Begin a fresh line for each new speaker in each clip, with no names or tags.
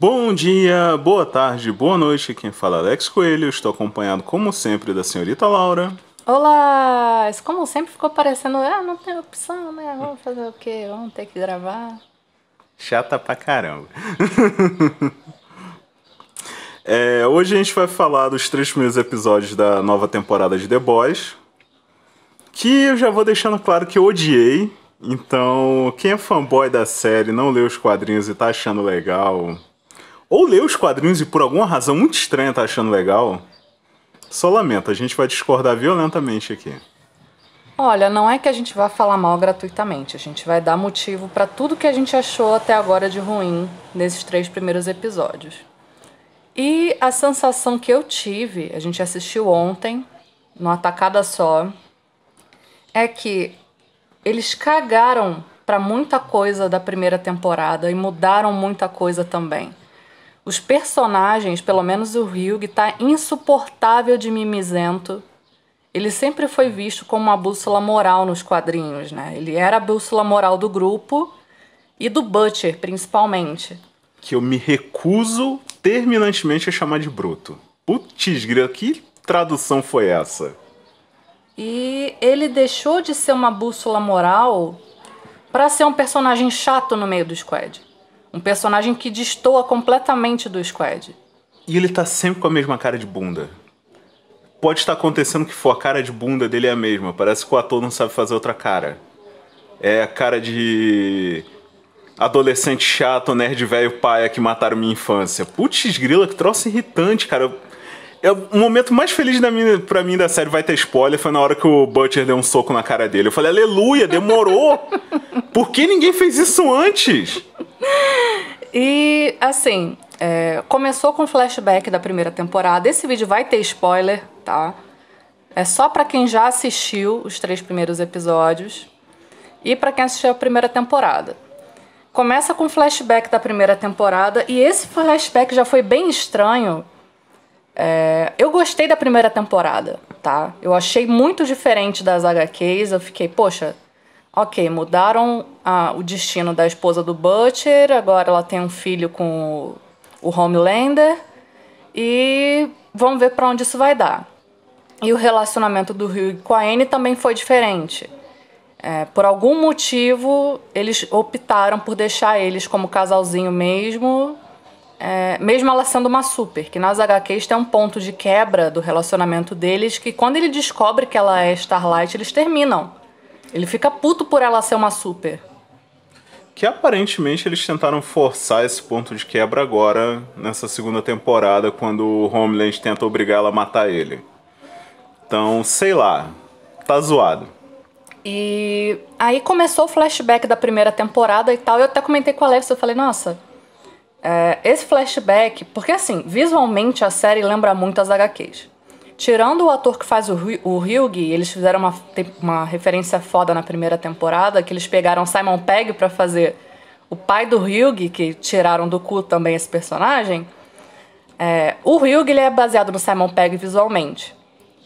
Bom dia, boa tarde, boa noite. Quem fala é Alex Coelho. Estou acompanhado, como sempre, da senhorita Laura.
Olá! como sempre, ficou parecendo. Ah, não tem opção, né? Vamos fazer o quê? Vamos ter que gravar.
Chata pra caramba. é, hoje a gente vai falar dos três primeiros episódios da nova temporada de The Boys. Que eu já vou deixando claro que eu odiei. Então, quem é fanboy da série, não leu os quadrinhos e tá achando legal, ou lê os quadrinhos e por alguma razão muito estranha tá achando legal, só lamento, a gente vai discordar violentamente aqui.
Olha, não é que a gente vai falar mal gratuitamente, a gente vai dar motivo para tudo que a gente achou até agora de ruim nesses três primeiros episódios. E a sensação que eu tive, a gente assistiu ontem, numa tacada só, é que eles cagaram para muita coisa da primeira temporada e mudaram muita coisa também. Os personagens, pelo menos o Ryug, está insuportável de mimizento. Ele sempre foi visto como uma bússola moral nos quadrinhos, né? Ele era a bússola moral do grupo e do Butcher, principalmente.
Que eu me recuso terminantemente a chamar de bruto. Putz, que tradução foi essa?
E ele deixou de ser uma bússola moral para ser um personagem chato no meio do squad. Um personagem que destoa completamente do Squad.
E ele tá sempre com a mesma cara de bunda. Pode estar acontecendo que for, a cara de bunda dele é a mesma. Parece que o ator não sabe fazer outra cara. É a cara de adolescente chato, nerd velho paia que mataram minha infância. Putz, grila, que troço irritante, cara. É o momento mais feliz da minha, pra mim da série vai ter spoiler foi na hora que o Butcher deu um soco na cara dele. Eu falei, aleluia, demorou! Por que ninguém fez isso antes?
E assim, é, começou com flashback da primeira temporada. Esse vídeo vai ter spoiler, tá? É só para quem já assistiu os três primeiros episódios e para quem assistiu a primeira temporada. Começa com flashback da primeira temporada e esse flashback já foi bem estranho. É, eu gostei da primeira temporada, tá? Eu achei muito diferente das HQs. Eu fiquei, poxa, Ok, mudaram ah, o destino da esposa do Butcher, agora ela tem um filho com o, Homelander e vamos ver para onde isso vai dar. E o relacionamento do Hugh com a Anne também foi diferente. É, por algum motivo, eles optaram por deixar eles como casalzinho mesmo, é, mesmo ela sendo uma super, que nas HQs tem um ponto de quebra do relacionamento deles, que quando ele descobre que ela é Starlight, eles terminam. Ele fica puto por ela ser uma super.
Que aparentemente eles tentaram forçar esse ponto de quebra agora, nessa segunda temporada, quando o Homeland tenta obrigar ela a matar ele. Então, sei lá, tá zoado.
E aí começou o flashback da primeira temporada e tal. Eu até comentei com a Leves, eu falei, nossa, é, esse flashback, porque assim, visualmente a série lembra muito as HQs. Tirando o ator que faz o, o eles fizeram uma, uma referência foda na primeira temporada, que eles pegaram Simon Pegg para fazer o pai do Hughie, que tiraram do cu também esse personagem. É, o Hughie ele é baseado no Simon Pegg visualmente.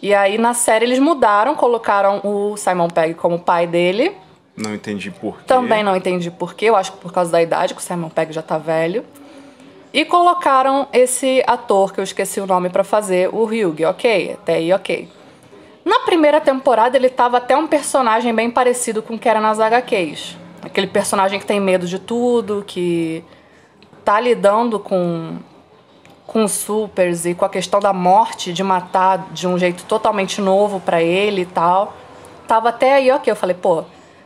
E aí na série eles mudaram, colocaram o Simon Pegg como pai dele.
Não entendi por
quê. Também não entendi por quê. Eu acho que por causa da idade, que o Simon Pegg já tá velho. E colocaram esse ator, que eu esqueci o nome para fazer, o Hyuk, ok? Até aí, ok. Na primeira temporada, ele tava até um personagem bem parecido com o que era nas HQs. Aquele personagem que tem medo de tudo, que tá lidando com com os supers e com a questão da morte, de matar de um jeito totalmente novo para ele e tal. Tava até aí, ok. Eu falei, pô,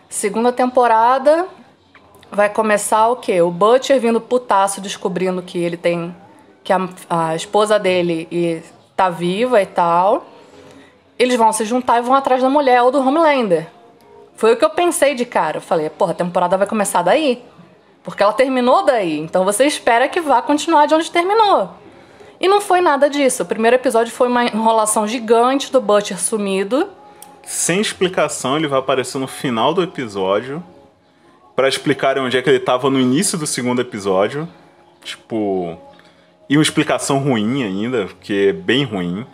segunda temporada, vai começar o quê? O Butcher vindo putaço descobrindo que ele tem. que a, a esposa dele e, tá viva e tal. Eles vão se juntar e vão atrás da mulher ou do Homelander. Foi o que eu pensei de cara. Eu falei, porra, a temporada vai começar daí. Porque ela terminou daí. Então você espera que vá continuar de onde terminou. E não foi nada disso. O primeiro episódio foi uma enrolação gigante do Butcher sumido.
Sem explicação, ele vai aparecer no final do episódio para explicar onde é que ele estava no início do segundo episódio. Tipo. E uma explicação ruim ainda, porque é bem ruim.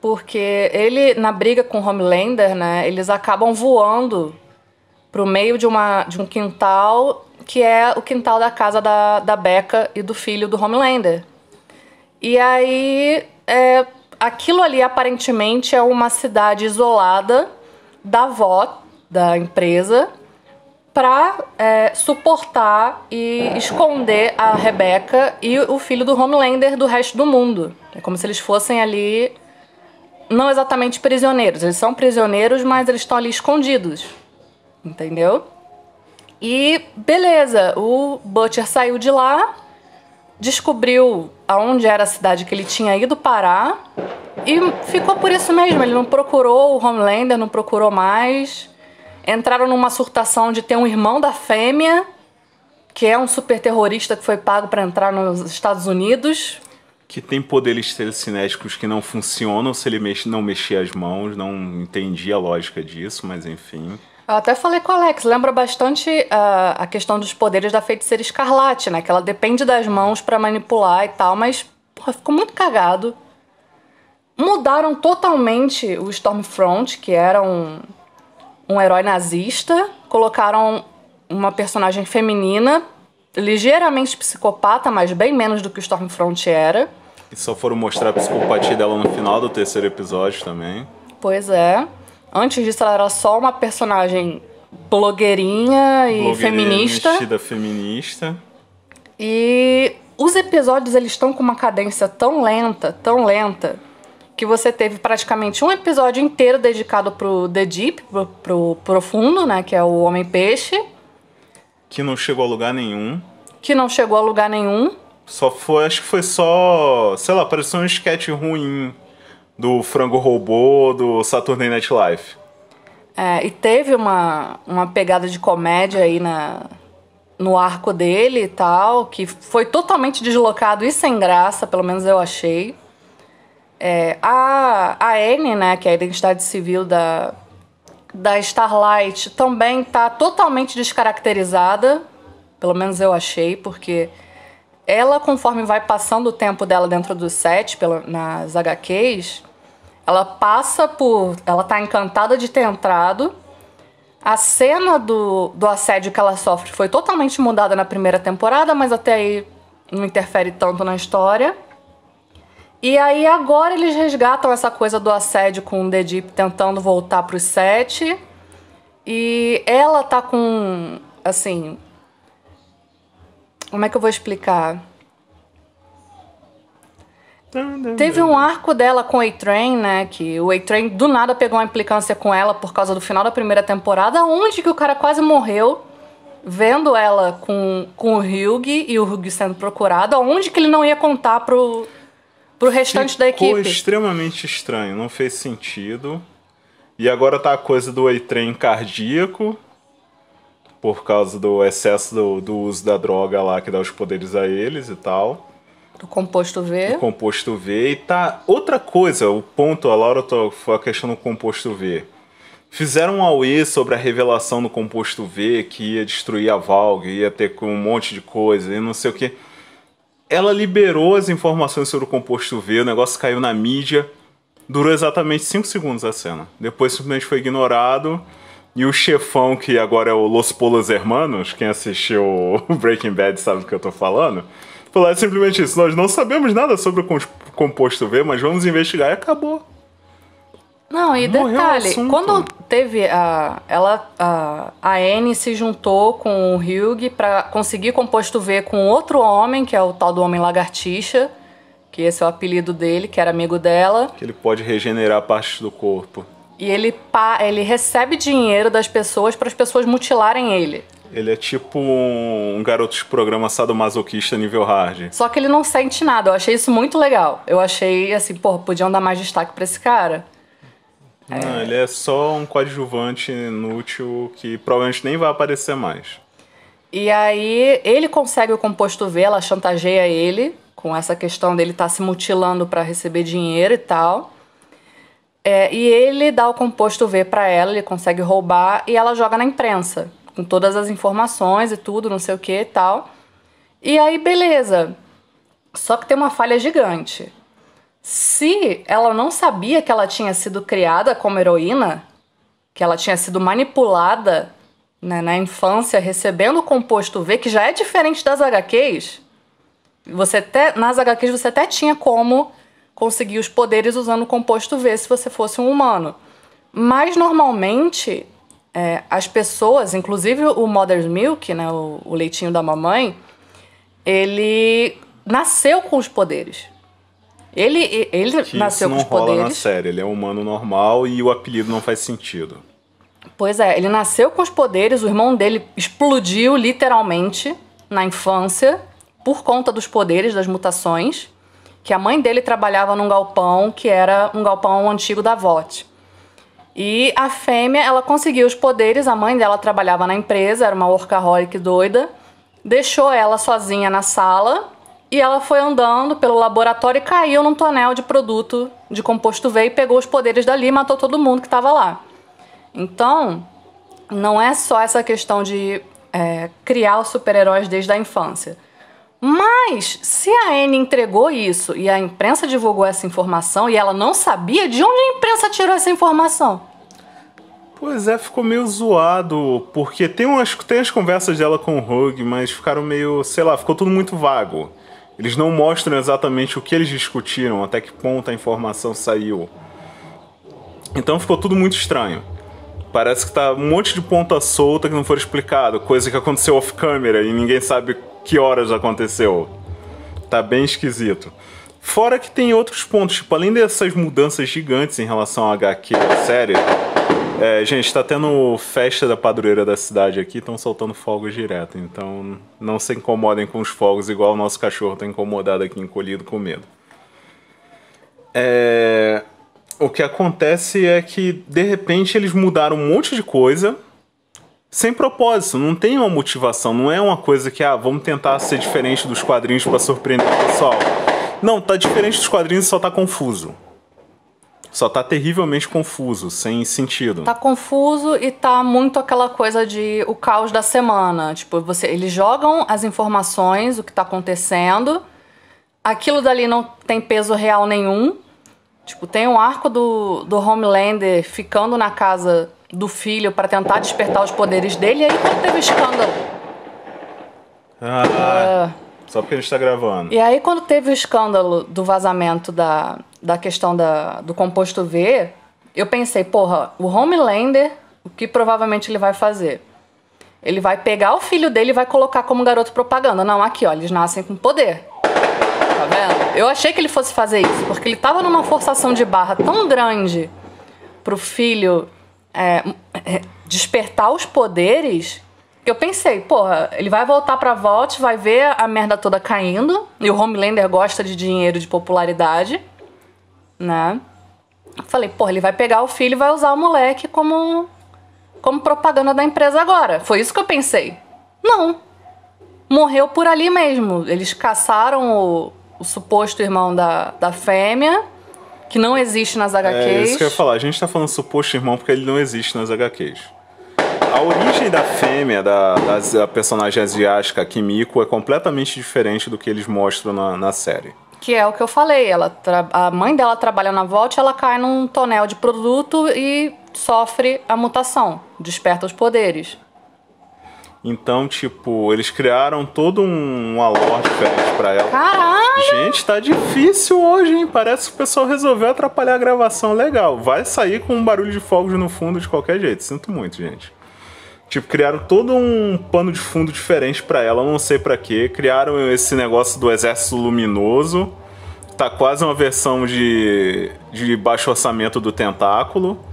Porque ele, na briga com o Homelander, né, eles acabam voando pro meio de, uma, de um quintal que é o quintal da casa da, da Becca e do filho do Homelander. E aí, é, aquilo ali aparentemente é uma cidade isolada da avó da empresa, para é, suportar e esconder a Rebeca e o filho do Homelander do resto do mundo. É como se eles fossem ali, não exatamente prisioneiros. Eles são prisioneiros, mas eles estão ali escondidos. Entendeu? E beleza, o Butcher saiu de lá, descobriu aonde era a cidade que ele tinha ido parar e ficou por isso mesmo. Ele não procurou o Homelander, não procurou mais entraram numa surtação de ter um irmão da fêmea, que é um super terrorista que foi pago para entrar nos Estados Unidos.
Que tem poderes telecinéticos que não funcionam se ele mexe, não mexer as mãos, não entendi a lógica disso, mas enfim.
Eu até falei com o Alex, lembra bastante uh, a questão dos poderes da feiticeira escarlate, né? Que ela depende das mãos para manipular e tal, mas porra, ficou muito cagado. Mudaram totalmente o Stormfront, que era um, um herói nazista, colocaram uma personagem feminina, ligeiramente psicopata, mas bem menos do que o Stormfront era.
E só foram mostrar a psicopatia dela no final do terceiro episódio também.
Pois é. Antes disso, ela era só uma personagem blogueirinha e feminista. feminista.
Vestida feminista.
E os episódios eles estão com uma cadência tão lenta, tão lenta, que você teve praticamente um episódio inteiro dedicado pro The Deep, pro, pro Profundo, né? Que é o Homem-Peixe.
Que não chegou a lugar nenhum.
Que não chegou a lugar nenhum.
Só foi, acho que foi só, sei lá, pareceu um esquete ruim do Frango Robô, do Saturday Night Live.
É, e teve uma, uma pegada de comédia aí na, no arco dele e tal, que foi totalmente deslocado e sem graça, pelo menos eu achei. É, a, a N, né, que é a identidade civil da, da Starlight, também está totalmente descaracterizada, pelo menos eu achei, porque ela, conforme vai passando o tempo dela dentro do set, pela, nas HQs, ela passa por. Ela tá encantada de ter entrado. A cena do, do assédio que ela sofre foi totalmente mudada na primeira temporada, mas até aí não interfere tanto na história. E aí agora eles resgatam essa coisa do assédio com o The Deep tentando voltar pro set. E ela tá com, assim... Como é que eu vou explicar? Teve um arco dela com o A-Train, né? Que o A-Train do nada pegou uma implicância com ela por causa do final da primeira temporada, onde que o cara quase morreu vendo ela com, com o Hugh e o Hugh sendo procurado, onde que ele não ia contar pro, pro restante Ficou da equipe. Ficou
extremamente estranho, não fez sentido. E agora tá a coisa do trem cardíaco, por causa do excesso do, do, uso da droga lá que dá os poderes a eles e tal. Do composto V. Do composto V. E tá. Outra coisa, o ponto, a Laura foi a questão do composto V. Fizeram um AUE sobre a revelação do composto V que ia destruir a Valg, ia ter um monte de coisa e não sei o que ela liberou as informações sobre o composto V, o negócio caiu na mídia. Durou exatamente 5 segundos a cena. Depois simplesmente foi ignorado. E o chefão, que agora é o Los Polos Hermanos, quem assistiu Breaking Bad sabe do que eu tô falando, falou simplesmente isso: nós não sabemos nada sobre o composto V, mas vamos investigar e acabou.
Não, e Morreu detalhe, quando teve a. Ela. A, a Anne se juntou com o Hugh para conseguir composto V com outro homem, que é o tal do Homem Lagartixa, que esse é o apelido dele, que era amigo dela.
Que ele pode regenerar partes do corpo.
E ele, ele recebe dinheiro das pessoas para as pessoas mutilarem ele.
Ele é tipo um garoto de programa sadomasoquista nível hard.
Só que ele não sente nada. Eu achei isso muito legal. Eu achei assim, pô, podiam dar mais destaque para esse cara.
É. Não, ele é só um coadjuvante inútil que provavelmente nem vai aparecer mais.
E aí ele consegue o composto V, ela chantageia ele com essa questão dele estar tá se mutilando para receber dinheiro e tal. É, e ele dá o composto V para ela, ele consegue roubar e ela joga na imprensa com todas as informações e tudo, não sei o que e tal. E aí beleza. Só que tem uma falha gigante. Se ela não sabia que ela tinha sido criada como heroína, que ela tinha sido manipulada né, na infância recebendo o composto V, que já é diferente das HQs, você até, nas HQs você até tinha como conseguir os poderes usando o composto V se você fosse um humano. Mas normalmente é, as pessoas, inclusive o Mother's Milk, né, o, o leitinho da mamãe, ele nasceu com os poderes. Ele, ele com poderes. isso não rola na
série, ele é um humano normal e o apelido não faz sentido.
Pois é, ele nasceu com os poderes, o irmão dele explodiu literalmente na infância por conta dos poderes das mutações, que a mãe dele trabalhava num galpão que era um galpão antigo da VOT. E a fêmea, ela conseguiu os poderes, a mãe dela trabalhava na empresa, era uma workaholic doida, deixou ela sozinha na sala e ela foi andando pelo laboratório e caiu num tonel de produto de composto V e pegou os poderes dali e matou todo mundo que estava lá. Então, não é só essa questão de é, criar os super-heróis desde a infância. Mas, se a Anne entregou isso e a imprensa divulgou essa informação e ela não sabia, de onde a imprensa tirou essa informação?
Pois é, ficou meio zoado, porque tem, umas, tem as conversas dela com o Rogue, mas ficaram meio, sei lá, ficou tudo muito vago. Eles não mostram exatamente o que eles discutiram, até que ponto a informação saiu. Então ficou tudo muito estranho. Parece que tá um monte de ponta solta que não foi explicado, coisa que aconteceu off-camera e ninguém sabe que horas aconteceu. Tá bem esquisito. Fora que tem outros pontos, tipo, além dessas mudanças gigantes em relação à HQ e série, é, gente, está tendo festa da padroeira da cidade aqui, estão soltando fogos direto, então não se incomodem com os fogos, igual o nosso cachorro está incomodado aqui, encolhido com medo. É... O que acontece é que, de repente, eles mudaram um monte de coisa sem propósito, não tem uma motivação, não é uma coisa que, ah, vamos tentar ser diferente dos quadrinhos para surpreender o pessoal. Não, tá diferente dos quadrinhos e só tá confuso. Só tá terrivelmente confuso, sem sentido. Tá
confuso e tá muito aquela coisa de o caos da semana. Tipo, você, eles jogam as informações, o que tá acontecendo. Aquilo dali não tem peso real nenhum. Tipo, tem um arco do, do Homelander ficando na casa do filho para tentar despertar os poderes dele. E aí quando teve o escândalo.
Ah, só porque a gente está gravando. E
aí, quando teve o escândalo do vazamento da, da questão da, do composto V, eu pensei, porra, o Homelander, o que provavelmente ele vai fazer? Ele vai pegar o filho dele e vai colocar como garoto propaganda. Não, aqui, ó, eles nascem com poder. Tá vendo? Eu achei que ele fosse fazer isso, porque ele tava numa forçação de barra tão grande pro filho é, é, despertar os poderes eu pensei, porra, ele vai voltar pra Vault, vai ver a merda toda caindo. E o Homelander gosta de dinheiro, de popularidade, né? Falei, porra, ele vai pegar o filho e vai usar o moleque como, como propaganda da empresa agora. Foi isso que eu pensei. Não. Morreu por ali mesmo. Eles caçaram o, o suposto irmão da, da fêmea, que não existe nas HQs. É isso que
eu ia falar. A gente tá falando suposto irmão porque ele não existe nas HQs a origem da fêmea, da, da personagem asiática Kimiko, é completamente diferente do que eles mostram na, na série.
Que é o que eu falei, ela a mãe dela trabalha na Volt, ela cai num tonel de produto e sofre a mutação, desperta os poderes.
Então, tipo, eles criaram todo um, um alor pra ela. Caralho! Gente, tá difícil hoje, hein? Parece que o pessoal resolveu atrapalhar a gravação. Legal, vai sair com um barulho de fogos no fundo de qualquer jeito. Sinto muito, gente. Tipo, criaram todo um pano de fundo diferente para ela, não sei para quê. Criaram esse negócio do exército luminoso. Tá quase uma versão de, de baixo orçamento do Tentáculo.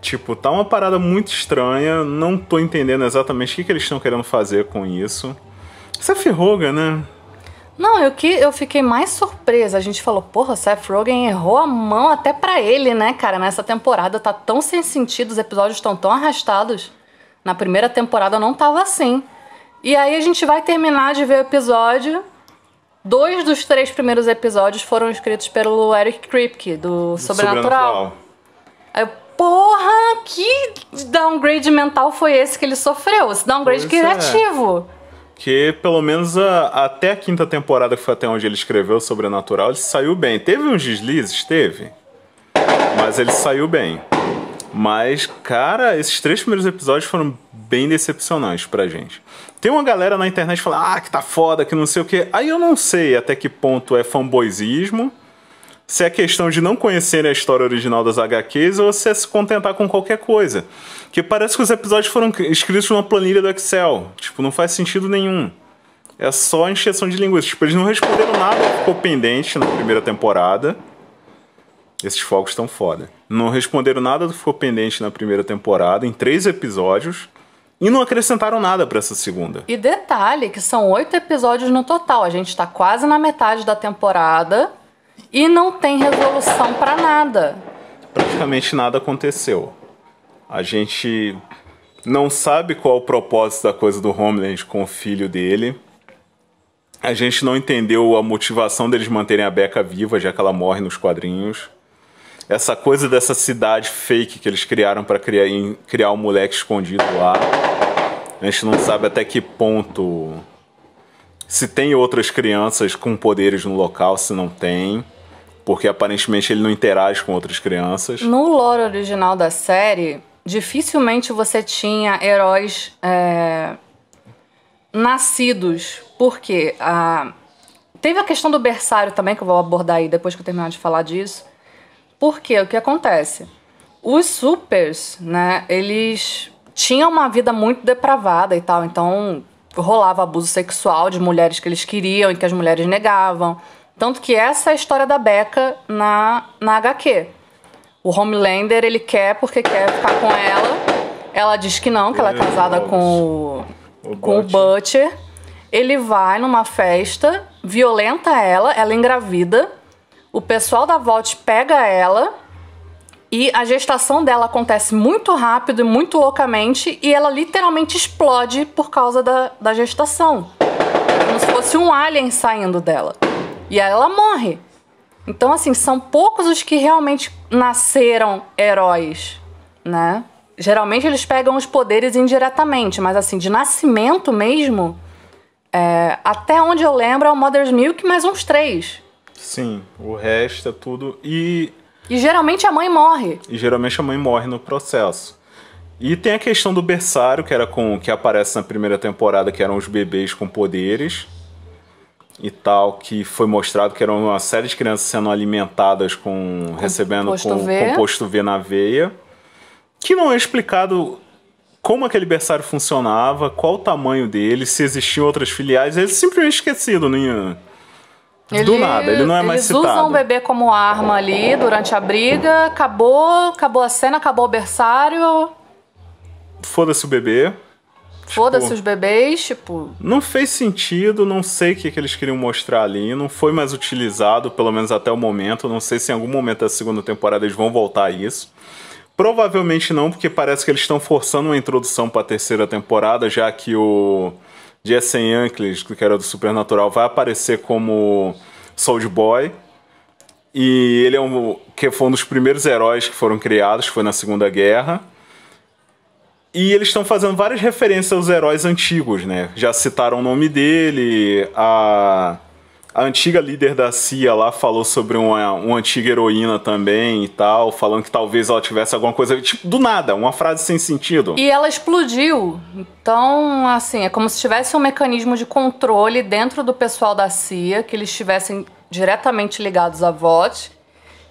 Tipo, tá uma parada muito estranha. Não tô entendendo exatamente o que, que eles estão querendo fazer com isso. Seth é né?
Não, eu, que, eu fiquei mais surpresa. A gente falou, porra, Seth Rogen errou a mão até para ele, né, cara? Nessa temporada tá tão sem sentido, os episódios estão tão arrastados. Na primeira temporada não tava assim. E aí a gente vai terminar de ver o episódio. Dois dos três primeiros episódios foram escritos pelo Eric Kripke, do Sobrenatural. Sobrenatural. Aí, porra, que downgrade mental foi esse que ele sofreu? Esse downgrade pois é. criativo. É.
Que pelo menos a, até a quinta temporada, que foi até onde ele escreveu Sobrenatural, ele saiu bem. Teve uns deslizes? Teve. Mas ele saiu bem. Mas, cara, esses três primeiros episódios foram bem decepcionantes pra gente. Tem uma galera na internet que fala, ah, que tá foda, que não sei o quê. Aí eu não sei até que ponto é fanboyzismo, se é questão de não conhecerem a história original das HQs ou se é se contentar com qualquer coisa. Que parece que os episódios foram escritos numa planilha do Excel. Tipo, não faz sentido nenhum. É só encheção de linguiça. Tipo, eles não responderam nada que ficou pendente na primeira temporada. Esses fogos estão foda. Não responderam nada do que ficou pendente na primeira temporada, em três episódios. E não acrescentaram nada para essa segunda.
E detalhe que são oito episódios no total. A gente está quase na metade da temporada e não tem resolução para nada.
Praticamente nada aconteceu. A gente não sabe qual o propósito da coisa do Homeland com o filho dele. A gente não entendeu a motivação deles manterem a Becca viva, já que ela morre nos quadrinhos essa coisa dessa cidade fake que eles criaram para criar, criar um moleque escondido lá. A gente não sabe até que ponto. Se tem outras crianças com poderes no local, se não tem. Porque aparentemente ele não interage com outras crianças.
No lore original da série, dificilmente você tinha heróis é, nascidos. Porque a. Ah, teve a questão do berçário também, que eu vou abordar aí depois que eu terminar de falar disso. Porque o que acontece? Os supers, né, eles tinham uma vida muito depravada e tal, então rolava abuso sexual de mulheres que eles queriam e que as mulheres negavam. Tanto que essa é a história da Becca na, na HQ. O Homelander, ele quer porque quer ficar com ela. Ela diz que não, que ela é, é casada com o, com o Butcher. Ele vai numa festa, violenta ela, ela engravida o pessoal da Vault pega ela e a gestação dela acontece muito rápido e muito loucamente e ela literalmente explode por causa da, da gestação. Como se fosse um alien saindo dela. E aí ela morre. Então, assim, são poucos os que realmente nasceram heróis, né? Geralmente eles pegam os poderes indiretamente, mas assim, de nascimento mesmo, é, até onde eu lembro é o Mother's Milk mais uns três.
Sim, o resto é tudo. E.
E geralmente a mãe morre.
E geralmente a mãe morre no processo. E tem a questão do berçário, que era com que aparece na primeira temporada, que eram os bebês com poderes e tal, que foi mostrado que eram uma série de crianças sendo alimentadas com, com recebendo composto com, v. composto V na veia, que não é explicado como aquele berçário funcionava, qual o tamanho dele, se existiam outras filiais, ele simplesmente é esquecido, né? Ele, do nada, ele não é mais citado. Eles usam o
bebê como arma ali durante a briga, acabou, acabou a cena, acabou o berçário.
Foda-se o bebê.
Foda-se tipo, os bebês, tipo.
Não fez sentido, não sei o que, que eles queriam mostrar ali, não foi mais utilizado, pelo menos até o momento. Não sei se em algum momento da segunda temporada eles vão voltar a isso. Provavelmente não, porque parece que eles estão forçando uma introdução para a terceira temporada, já que o de Essen que era do Supernatural, vai aparecer como Soulja Boy. E ele é um que foi um dos primeiros heróis que foram criados, que foi na Segunda Guerra. E eles estão fazendo várias referências aos heróis antigos, né? Já citaram o nome dele, a a antiga líder da CIA lá falou sobre uma, uma antiga heroína também e tal, falando que talvez ela tivesse alguma coisa, tipo, do nada, uma frase sem sentido. E
ela explodiu. Então, assim, é como se tivesse um mecanismo de controle dentro do pessoal da CIA, que eles estivessem diretamente ligados à VOT.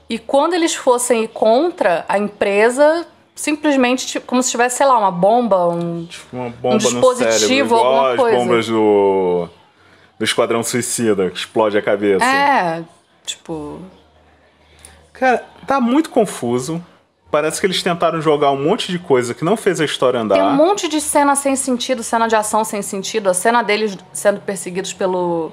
E quando eles fossem contra a empresa, simplesmente tipo, como se tivesse, sei lá, uma bomba, um, tipo
uma bomba um dispositivo, no cérebro, igual alguma as coisa. bombas do do Esquadrão Suicida, que explode a cabeça. É, tipo. Cara, tá muito confuso. Parece que eles tentaram jogar um monte de coisa que não fez a história andar. Tem um
monte de cena sem sentido, cena de ação sem sentido. A cena deles sendo perseguidos pelo,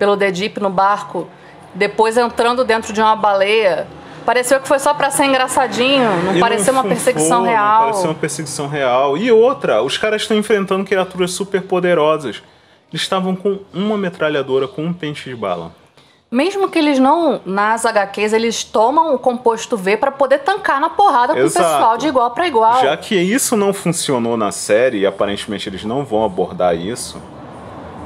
pelo The Deep no barco, depois entrando dentro de uma baleia. Pareceu que foi só para ser engraçadinho, não e pareceu não uma perseguição real. Não pareceu uma
perseguição real. E outra, os caras estão enfrentando criaturas super poderosas. Eles estavam com uma metralhadora com um pente de bala.
Mesmo que eles não, nas HQs, eles tomam o composto V para poder tancar na porrada com o pessoal de igual para igual.
Já que isso não funcionou na série, e aparentemente eles não vão abordar isso,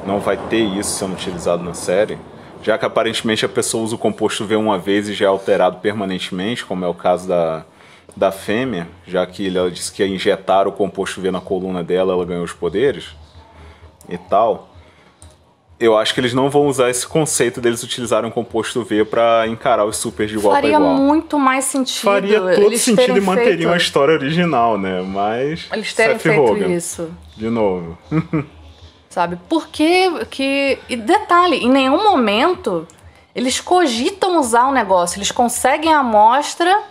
não vai ter isso sendo utilizado na série, já que aparentemente a pessoa usa o composto V uma vez e já é alterado permanentemente, como é o caso da, da fêmea, já que ela disse que ia injetar o composto V na coluna dela, ela ganhou os poderes e tal eu acho que eles não vão usar esse conceito deles utilizarem um composto V para encarar os supers de igual Faria para igual. Faria
muito mais sentido. Faria todo eles sentido e manteriam feito... a
história original, né? Mas. Eles terem Seth feito Hogan, isso. De novo.
Sabe? Porque. Que... E detalhe, em nenhum momento eles cogitam usar o negócio. Eles conseguem a amostra.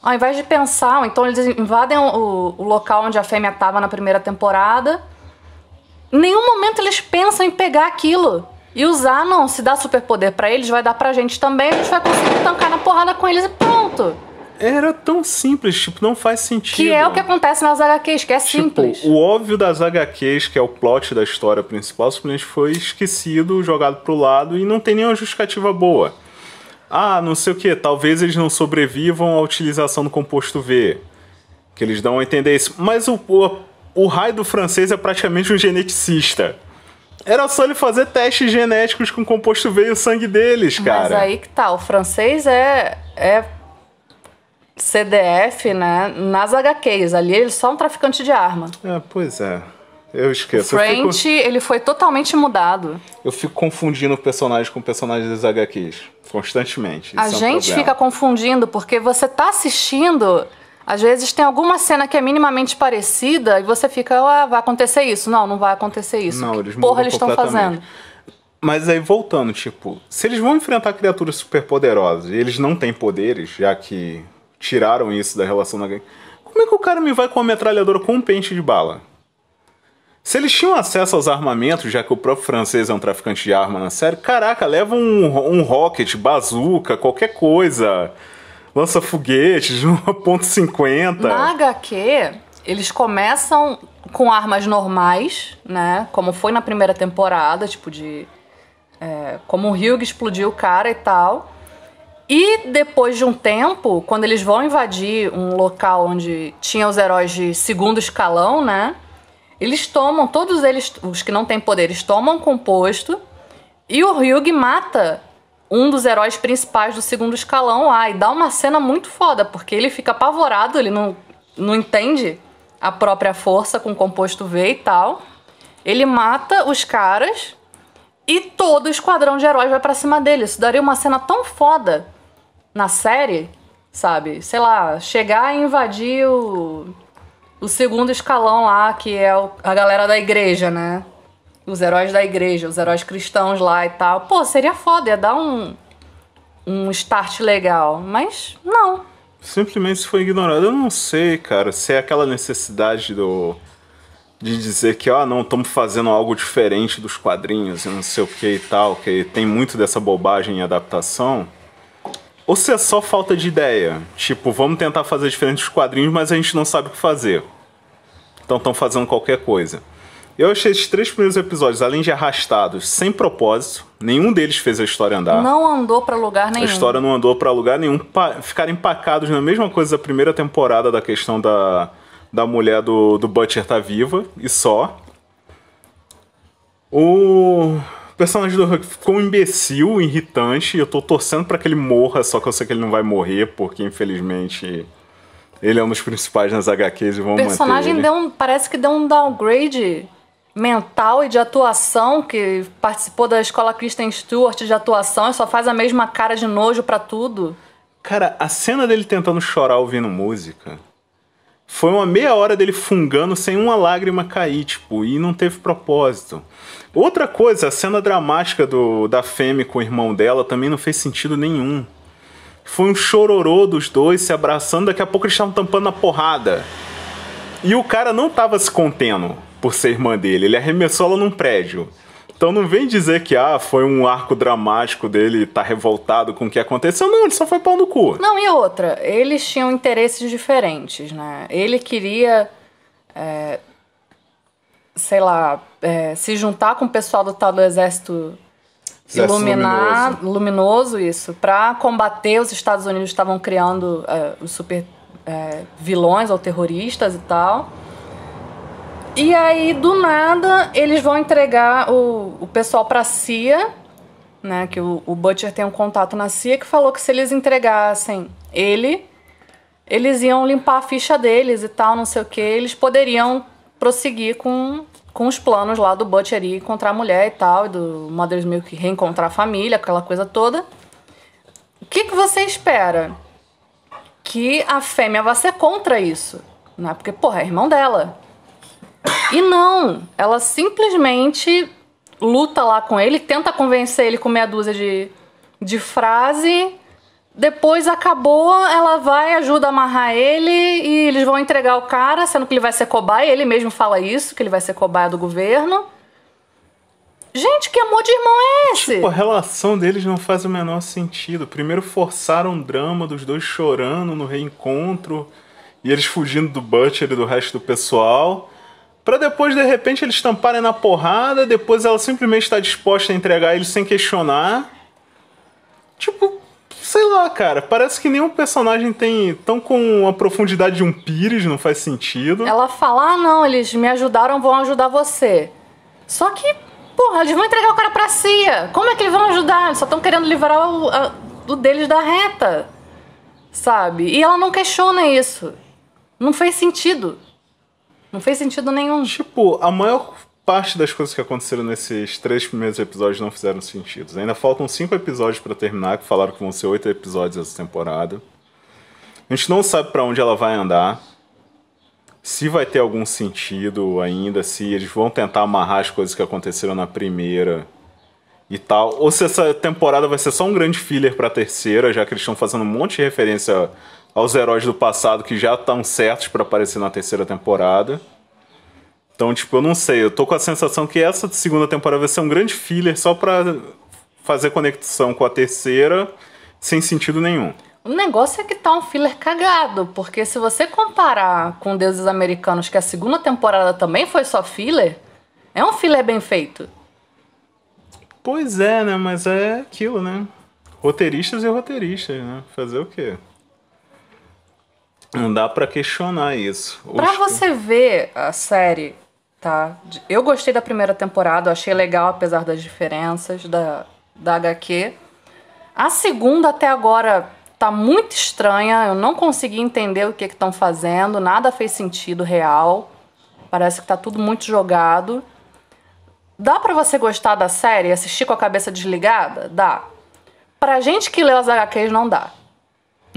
Ao invés de pensar, então eles invadem o, o local onde a fêmea estava na primeira temporada nenhum momento eles pensam em pegar aquilo e usar, não. Se dá superpoder para eles, vai dar pra gente também, a gente vai conseguir tancar na porrada com eles e pronto.
Era tão simples, tipo, não faz sentido. Que é o
que acontece nas HQs, que é tipo, simples.
O óbvio das HQs, que é o plot da história principal, simplesmente foi esquecido, jogado pro lado e não tem nenhuma justificativa boa. Ah, não sei o que, talvez eles não sobrevivam à utilização do composto V. Que eles dão a entender isso. Mas o, a o raio do francês é praticamente um geneticista. Era só ele fazer testes genéticos com composto veio sangue deles, cara. Mas aí
que tá, o francês é, é CDF, né? Nas HQs.
Ali ele é só é um traficante de arma. É, pois é. Eu esqueço. French, fico...
ele foi totalmente mudado.
Eu fico confundindo o personagem com o personagem das HQs. Constantemente. Isso a é gente fica
confundindo porque você tá assistindo às vezes tem alguma cena que é minimamente parecida e você fica, ah, vai acontecer isso. Não, não vai acontecer isso. Não, que porra eles estão fazendo?
Mas aí voltando, tipo, se eles vão enfrentar criaturas superpoderosas e eles não têm poderes, já que tiraram isso da relação da gangue, como é que o cara me vai com a metralhadora com um pente de bala? Se eles tinham acesso aos armamentos, já que o próprio francês é um traficante de arma na série, caraca, leva um, um rocket, bazuca, qualquer coisa lança foguetes, 1.50. Na
HQ, eles começam com armas normais, né? Como foi na primeira temporada, tipo de. É, como o Hugh explodiu o cara e tal. E depois de um tempo, quando eles vão invadir um local onde tinha os heróis de segundo escalão, né? Eles tomam, todos eles, os que não têm poderes, tomam composto. E o Ryug mata um dos heróis principais do segundo escalão lá. E dá uma cena muito foda, porque ele fica apavorado, ele não, não entende a própria força com o composto V e tal. Ele mata os caras e todo o esquadrão de heróis vai para cima dele. Isso daria uma cena tão foda na série, sabe? Sei lá, chegar e invadir o, o segundo escalão lá, que é o, a galera da igreja, né? os heróis da igreja, os heróis cristãos lá e tal. Pô, seria foda, ia dar um, um start legal. Mas não.
Simplesmente foi ignorado. Eu não sei, cara, se é aquela necessidade do. De dizer que, ó, oh, ah, não, estamos fazendo algo diferente dos quadrinhos e não sei o que e tal, que tem muito dessa bobagem em adaptação. Ou se é só falta de ideia? Tipo, vamos tentar fazer diferente dos quadrinhos, mas a gente não sabe o que fazer. Então estão fazendo qualquer coisa. Eu achei esses três primeiros episódios, além de arrastados, sem propósito, nenhum deles fez a história andar.
Não andou para lugar nenhum. A história
não andou para lugar nenhum. Pa ficaram empacados na mesma coisa da primeira temporada da questão da, da mulher do, do Butcher tá viva e só. O personagem do Hulk ficou um imbecil, irritante. Eu tô torcendo para que ele morra, só que eu sei que ele não vai morrer, porque infelizmente. Ele é um dos principais nas HQs e vamos manter. O personagem manter deu
um, parece que deu um downgrade mental e de atuação, que participou da escola Kristen Stewart de atuação e só faz a mesma cara de nojo para
tudo. Cara, a cena dele tentando chorar ouvindo música foi uma meia hora dele fungando sem uma lágrima cair, tipo, e não teve propósito. Outra coisa, a cena dramática do, da Fêmea com o irmão dela também não fez sentido nenhum. Foi um chororô dos dois se abraçando, daqui a pouco eles estavam tampando a porrada. E o cara não tava se contendo por ser irmã dele. Ele arremessou ela num prédio. Então não vem dizer que ah, foi um arco dramático dele tá revoltado com o que aconteceu. Não, ele só foi pau no cu.
Não, e outra, eles tinham interesses diferentes, né? Ele queria. É, sei lá, é, se juntar com o pessoal do tal do exército. exército iluminar, luminoso. luminoso. isso, para combater os Estados Unidos estavam criando é, os super é, vilões ou terroristas e tal. E aí, do nada, eles vão entregar o, o pessoal pra CIA, né? Que o, o Butcher tem um contato na CIA que falou que se eles entregassem ele, eles iam limpar a ficha deles e tal, não sei o que. Eles poderiam prosseguir com, com os planos lá do Butcher ir encontrar a mulher e tal, e do Mother's Milk reencontrar a família, aquela coisa toda. O que, que você espera? Que a fêmea vá ser contra isso, né? Porque, porra, é irmão dela. E não, ela simplesmente luta lá com ele, tenta convencer ele com meia dúzia de, de frase. Depois acabou, ela vai, ajuda a amarrar ele e eles vão entregar o cara, sendo que ele vai ser cobaia. Ele mesmo fala isso, que ele vai ser cobaia do governo. Gente, que amor de irmão
é esse? Tipo, a relação deles não faz o menor sentido. Primeiro forçaram um drama dos dois chorando no reencontro e eles fugindo do Butcher e do resto do pessoal para depois de repente eles tamparem na porrada, depois ela simplesmente está disposta a entregar eles sem questionar. Tipo, sei lá, cara, parece que nenhum personagem tem tão com a profundidade de um pires, não faz sentido.
Ela fala: "Ah, não, eles me ajudaram, vão ajudar você". Só que, porra, eles vão entregar o cara pra CIA. Como é que eles vão ajudar? Eles só estão querendo livrar o, a, o deles da reta. Sabe? E ela não questiona isso. Não fez sentido.
Não fez sentido nenhum. Tipo, a maior parte das coisas que aconteceram nesses três primeiros episódios não fizeram sentido. Ainda faltam cinco episódios para terminar, que falaram que vão ser oito episódios essa temporada. A gente não sabe para onde ela vai andar. Se vai ter algum sentido ainda, se eles vão tentar amarrar as coisas que aconteceram na primeira e tal. Ou se essa temporada vai ser só um grande filler pra terceira, já que eles estão fazendo um monte de referência aos heróis do passado que já estão certos para aparecer na terceira temporada. Então, tipo, eu não sei, eu tô com a sensação que essa segunda temporada vai ser um grande filler só para fazer conexão com a terceira sem sentido nenhum.
O negócio é que tá um filler cagado, porque se você comparar com Deuses Americanos, que a segunda temporada também foi só filler, é um filler bem feito.
Pois é, né? Mas é aquilo, né? Roteiristas e roteiristas, né? Fazer o quê? Não dá para questionar isso. Para você
ver a série, tá? Eu gostei da primeira temporada, achei legal apesar das diferenças da da HQ. A segunda até agora tá muito estranha, eu não consegui entender o que estão fazendo, nada fez sentido real. Parece que tá tudo muito jogado. Dá para você gostar da série, assistir com a cabeça desligada? Dá. Pra gente que lê as HQs não dá.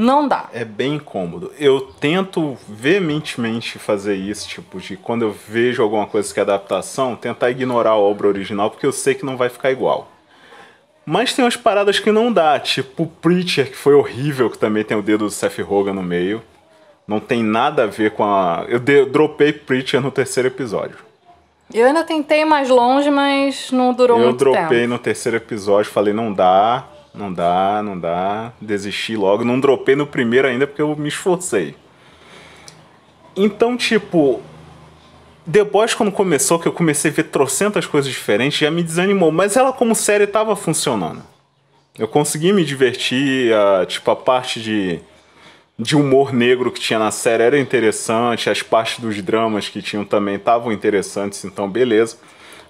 Não dá. É bem incômodo. Eu tento veementemente fazer isso, tipo, de quando eu vejo alguma coisa que é adaptação, tentar ignorar a obra original, porque eu sei que não vai ficar igual. Mas tem umas paradas que não dá, tipo Preacher, que foi horrível, que também tem o dedo do Seth Rogen no meio. Não tem nada a ver com a. Eu, de... dropei Preacher no terceiro episódio.
Eu ainda tentei mais longe, mas não durou eu muito tempo. Eu dropei
no terceiro episódio, falei, não dá. Não dá, não dá. Desisti logo. Não dropei no primeiro ainda porque eu me esforcei. Então, tipo, depois quando começou, que eu comecei a ver trocentas coisas diferentes, já me desanimou. Mas ela como série tava funcionando. Eu consegui me divertir, a, tipo, a parte de, de humor negro que tinha na série era interessante, as partes dos dramas que tinham também estavam interessantes, então beleza.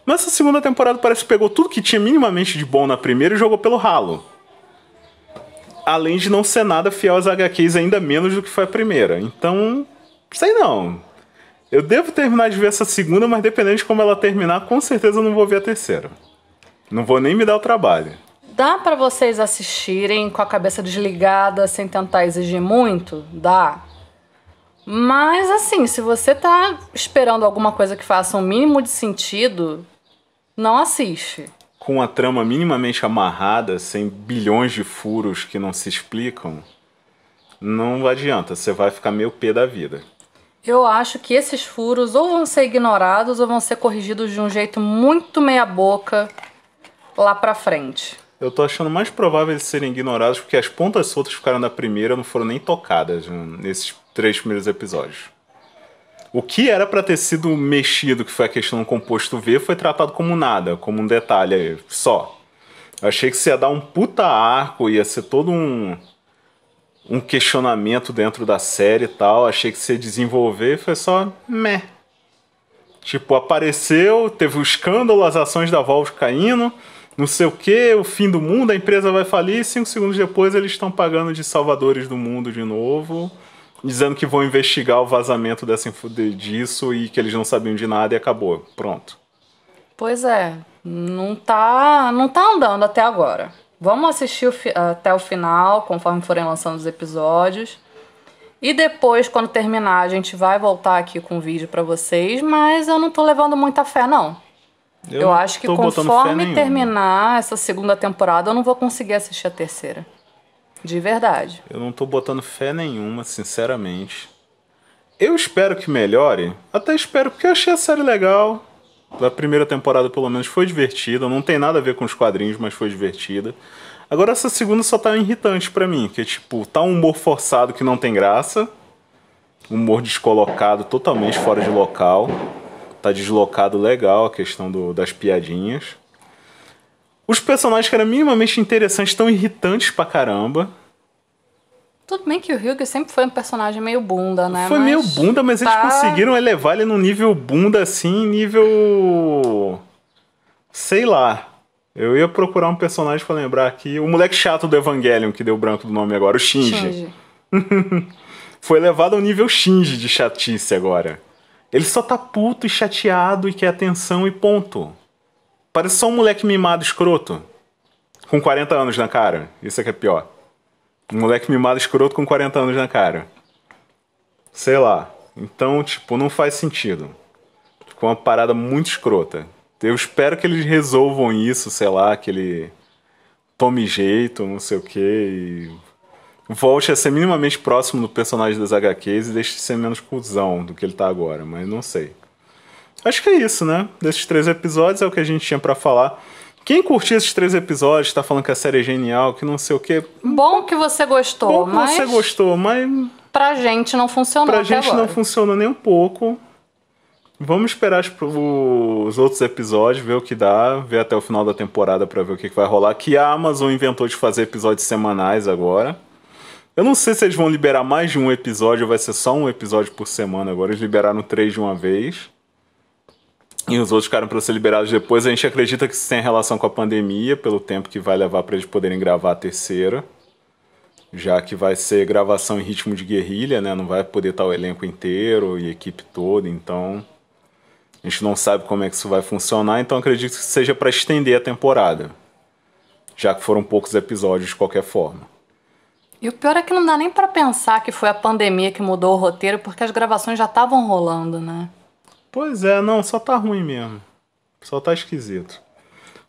Mas essa segunda temporada parece que pegou tudo que tinha minimamente de bom na primeira e jogou pelo ralo além de não ser nada fiel às HQs, ainda menos do que foi a primeira. Então, sei não. Eu devo terminar de ver essa segunda, mas dependendo de como ela terminar, com certeza eu não vou ver a terceira. Não vou nem me dar o trabalho.
Dá para vocês assistirem com a cabeça desligada, sem tentar exigir muito? Dá. Mas assim, se você tá esperando alguma coisa que faça um mínimo de sentido, não assiste
com a trama minimamente amarrada, sem bilhões de furos que não se explicam, não adianta, você vai ficar meio pé da vida.
Eu acho que esses furos ou vão ser ignorados ou vão ser corrigidos de um jeito muito meia-boca lá pra frente.
Eu tô achando mais provável eles serem ignorados porque as pontas soltas que ficaram da primeira não foram nem tocadas né, nesses três primeiros episódios. O que era para ter sido mexido, que foi a questão do composto V, foi tratado como nada, como um detalhe só. Eu achei que isso ia dar um puta arco, ia ser todo um, um questionamento dentro da série e tal. achei que se ia desenvolver foi só meh. Tipo, apareceu, teve o um escândalo, as ações da Valve caindo, não sei o que, o fim do mundo, a empresa vai falir, e cinco segundos depois eles estão pagando de salvadores do mundo de novo dizendo que vão investigar o vazamento dessa, disso e que eles não sabiam de nada e acabou. Pronto.
Pois é, não tá, não tá andando até agora. Vamos assistir o até o final, conforme forem lançando os episódios. E depois, quando terminar, a gente vai voltar aqui com o vídeo para vocês, mas eu não tô levando muita fé, não.
Eu, eu acho que conforme terminar
essa segunda temporada, eu não vou conseguir assistir a terceira. De verdade.
Eu não tô botando fé nenhuma, sinceramente. Eu espero que melhore. Até espero, porque eu achei a série legal. A primeira temporada, pelo menos, foi divertida. Não tem nada a ver com os quadrinhos, mas foi divertida. Agora, essa segunda só tá irritante para mim. Que, é tipo, tá um humor forçado que não tem graça. Humor descolocado, totalmente fora de local. Tá deslocado legal a questão do, das piadinhas. Os personagens que eram minimamente interessantes estão irritantes pra caramba.
Tudo bem que o Hyuga sempre foi um personagem meio bunda, né? Foi mas meio
bunda, mas tá... eles conseguiram elevar ele num nível bunda, assim, nível. Sei lá. Eu ia procurar um personagem para lembrar aqui. O moleque chato do Evangelion, que deu branco do nome agora, o Shinji. Shinji. foi levado ao nível Shinji de chatice agora. Ele só tá puto e chateado e quer atenção e ponto. Parece só um moleque mimado escroto. Com 40 anos na cara. Isso é que é pior. Um moleque mimado escroto com 40 anos na cara. Sei lá. Então, tipo, não faz sentido. Ficou uma parada muito escrota. Eu espero que eles resolvam isso, sei lá, que ele tome jeito, não sei o que, e volte a ser minimamente próximo do personagem das HQs e deixe de ser menos cuzão do que ele tá agora, mas não sei acho que é isso, né? Desses três episódios é o que a gente tinha para falar. Quem curtiu esses três episódios, tá falando que a série é genial, que não sei o quê.
Bom que você gostou, Bom que mas. você gostou, mas. Pra gente não funcionou. Pra gente agora. não funcionou nem um pouco.
Vamos esperar os outros episódios, ver o que dá, ver até o final da temporada para ver o que vai rolar. Que a Amazon inventou de fazer episódios semanais agora. Eu não sei se eles vão liberar mais de um episódio ou vai ser só um episódio por semana agora. Eles liberaram três de uma vez e os outros ficaram para ser liberados depois. A gente acredita que isso tem relação com a pandemia, pelo tempo que vai levar para eles poderem gravar a terceira. Já que vai ser gravação em ritmo de guerrilha, né? Não vai poder estar tá o elenco inteiro e a equipe toda, então a gente não sabe como é que isso vai funcionar, então acredito que seja para estender a temporada. Já que foram poucos episódios de qualquer forma.
E o pior é que não dá nem para pensar que foi a pandemia que mudou o roteiro, porque as gravações já estavam rolando,
né? Pois é, não, só tá ruim mesmo. Só tá esquisito.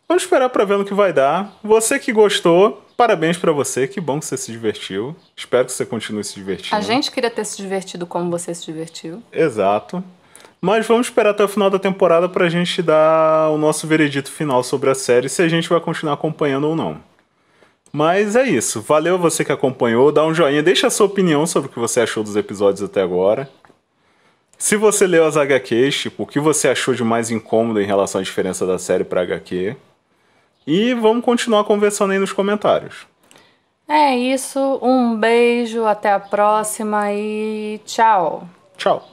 Vamos esperar para ver no que vai dar. Você que gostou, parabéns para você. Que bom que você se divertiu. Espero que você continue se divertindo. A gente
queria ter se divertido como você se divertiu.
Exato. Mas vamos esperar até o final da temporada pra gente dar o nosso veredito final sobre a série, se a gente vai continuar acompanhando ou não. Mas é isso. Valeu você que acompanhou. Dá um joinha, deixa a sua opinião sobre o que você achou dos episódios até agora. Se você leu as HQs, tipo, o que você achou de mais incômodo em relação à diferença da série para HQ? E vamos continuar conversando aí nos comentários.
É isso, um beijo, até a próxima e tchau. Tchau.